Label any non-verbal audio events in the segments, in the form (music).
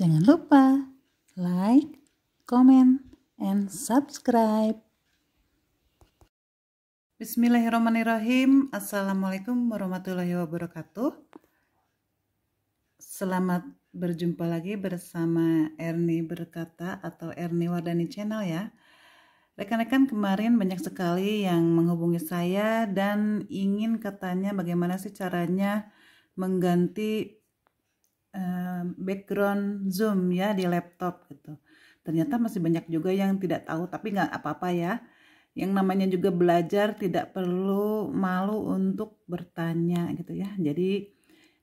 Jangan lupa like, comment, and subscribe. Bismillahirrahmanirrahim. Assalamualaikum warahmatullahi wabarakatuh. Selamat berjumpa lagi bersama Erni Berkata atau Erni Wardani Channel ya. Rekan-rekan kemarin banyak sekali yang menghubungi saya dan ingin katanya bagaimana sih caranya mengganti background zoom ya di laptop gitu ternyata masih banyak juga yang tidak tahu tapi nggak apa-apa ya yang namanya juga belajar tidak perlu malu untuk bertanya gitu ya jadi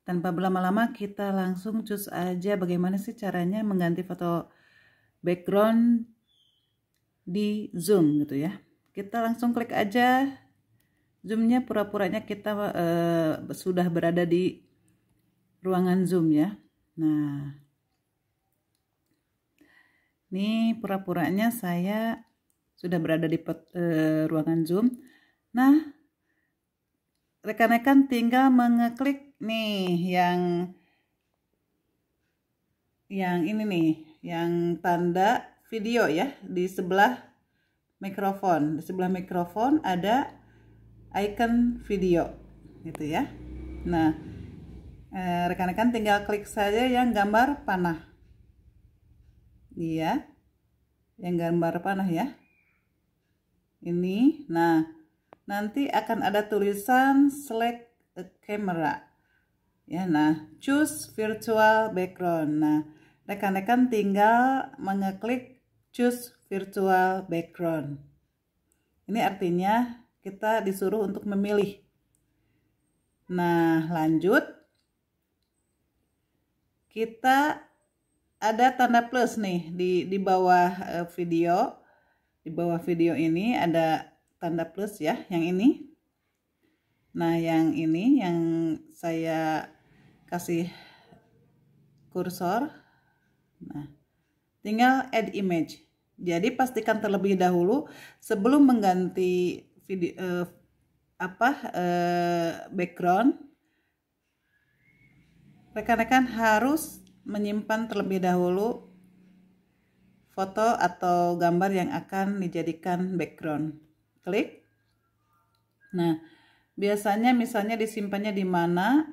tanpa berlama-lama kita langsung cus aja bagaimana sih caranya mengganti foto background di zoom gitu ya kita langsung klik aja zoomnya pura-puranya kita uh, sudah berada di ruangan Zoom ya. Nah, ini pura-puranya saya sudah berada di pet, e, ruangan Zoom. Nah, rekan-rekan tinggal mengeklik nih yang yang ini nih, yang tanda video ya di sebelah mikrofon. Di sebelah mikrofon ada icon video gitu ya. Nah, Eh, rekan-rekan tinggal klik saja yang gambar panah iya yang gambar panah ya ini nah nanti akan ada tulisan select a camera ya nah choose virtual background nah rekan-rekan tinggal mengeklik choose virtual background ini artinya kita disuruh untuk memilih nah lanjut kita ada tanda plus nih di di bawah eh, video di bawah video ini ada tanda plus ya yang ini nah yang ini yang saya kasih kursor nah tinggal add image jadi pastikan terlebih dahulu sebelum mengganti video eh, apa eh, background rekan-rekan harus menyimpan terlebih dahulu foto atau gambar yang akan dijadikan background. Klik. Nah, biasanya misalnya disimpannya di mana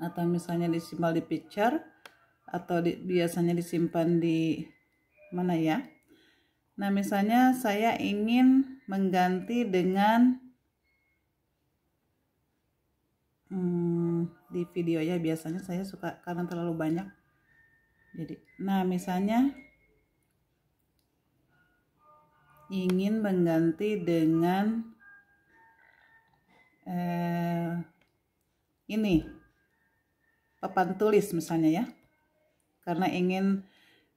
atau misalnya disimpan di picture atau di, biasanya disimpan di mana ya? Nah, misalnya saya ingin mengganti dengan di video ya biasanya saya suka karena terlalu banyak jadi nah misalnya ingin mengganti dengan eh, ini papan tulis misalnya ya karena ingin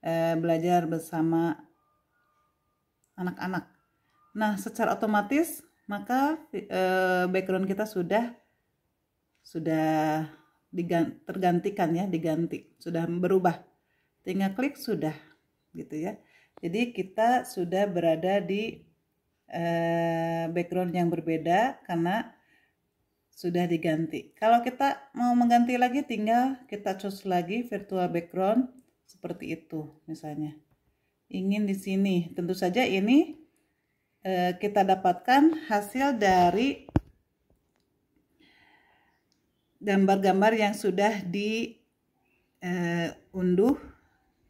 eh, belajar bersama anak-anak nah secara otomatis maka eh, background kita sudah sudah diganti, tergantikan ya diganti sudah berubah tinggal klik sudah gitu ya jadi kita sudah berada di eh, background yang berbeda karena sudah diganti kalau kita mau mengganti lagi tinggal kita choose lagi virtual background seperti itu misalnya ingin di sini tentu saja ini eh, kita dapatkan hasil dari gambar-gambar yang sudah diunduh eh, uh,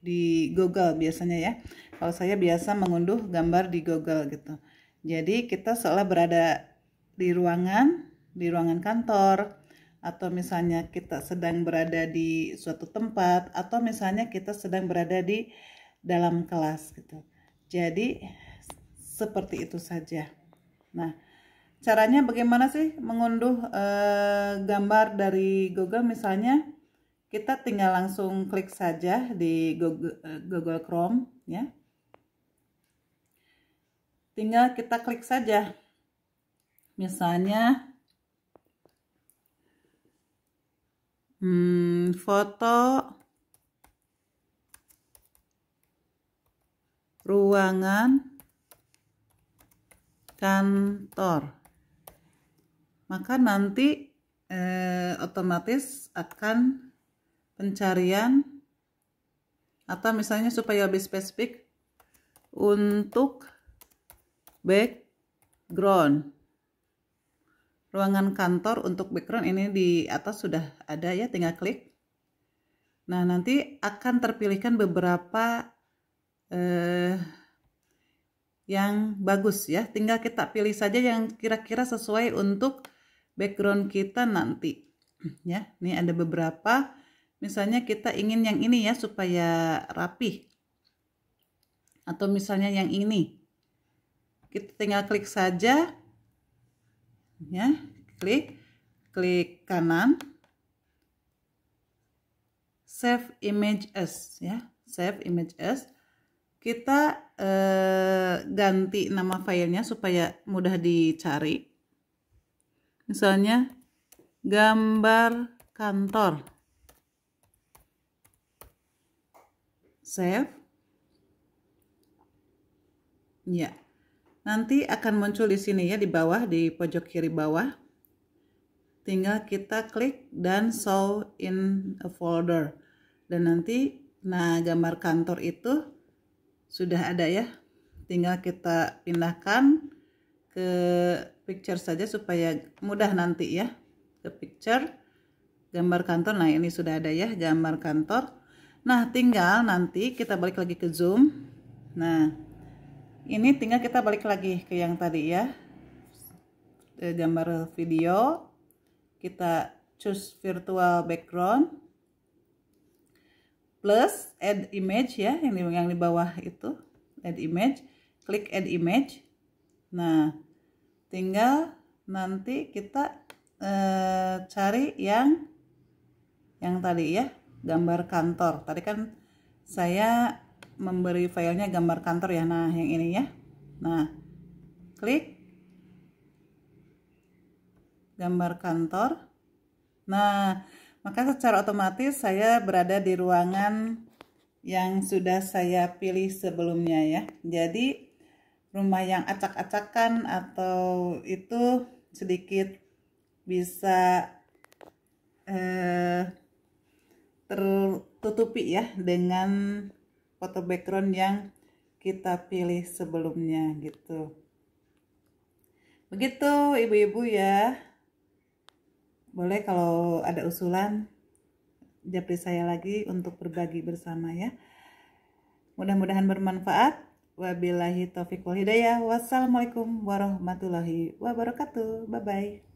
di Google biasanya ya. Kalau saya biasa mengunduh gambar di Google gitu. Jadi kita seolah berada di ruangan, di ruangan kantor, atau misalnya kita sedang berada di suatu tempat, atau misalnya kita sedang berada di dalam kelas gitu. Jadi seperti itu saja. Nah, caranya bagaimana sih mengunduh eh, gambar dari Google misalnya kita tinggal langsung klik saja di Google, eh, Google Chrome ya tinggal kita klik saja misalnya hmm, foto ruangan kantor maka nanti eh, otomatis akan pencarian atau misalnya supaya lebih spesifik untuk background ruangan kantor untuk background ini di atas sudah ada ya tinggal klik nah nanti akan terpilihkan beberapa eh, yang bagus ya tinggal kita pilih saja yang kira-kira sesuai untuk background kita nanti (clears throat) ya ini ada beberapa misalnya kita ingin yang ini ya supaya rapi, atau misalnya yang ini kita tinggal klik saja ya klik klik kanan save image as ya save image as kita eh, ganti nama filenya supaya mudah dicari misalnya gambar kantor save ya nanti akan muncul di sini ya di bawah di pojok kiri bawah tinggal kita klik dan show in a folder dan nanti nah gambar kantor itu sudah ada ya tinggal kita pindahkan ke picture saja supaya mudah nanti ya ke picture gambar kantor nah ini sudah ada ya gambar kantor nah tinggal nanti kita balik lagi ke zoom nah ini tinggal kita balik lagi ke yang tadi ya gambar video kita choose virtual background plus add image ya yang di, yang di bawah itu add image klik add image nah tinggal nanti kita e, cari yang yang tadi ya gambar kantor tadi kan saya memberi filenya gambar kantor ya nah yang ini ya nah klik gambar kantor nah maka secara otomatis saya berada di ruangan yang sudah saya pilih sebelumnya ya jadi rumah yang acak-acakan atau itu sedikit bisa eh, tertutupi ya dengan foto background yang kita pilih sebelumnya gitu begitu ibu-ibu ya boleh kalau ada usulan japri saya lagi untuk berbagi bersama ya mudah-mudahan bermanfaat Wabillahi taufiq wal hidayah. Wassalamualaikum warahmatullahi wabarakatuh. Bye bye.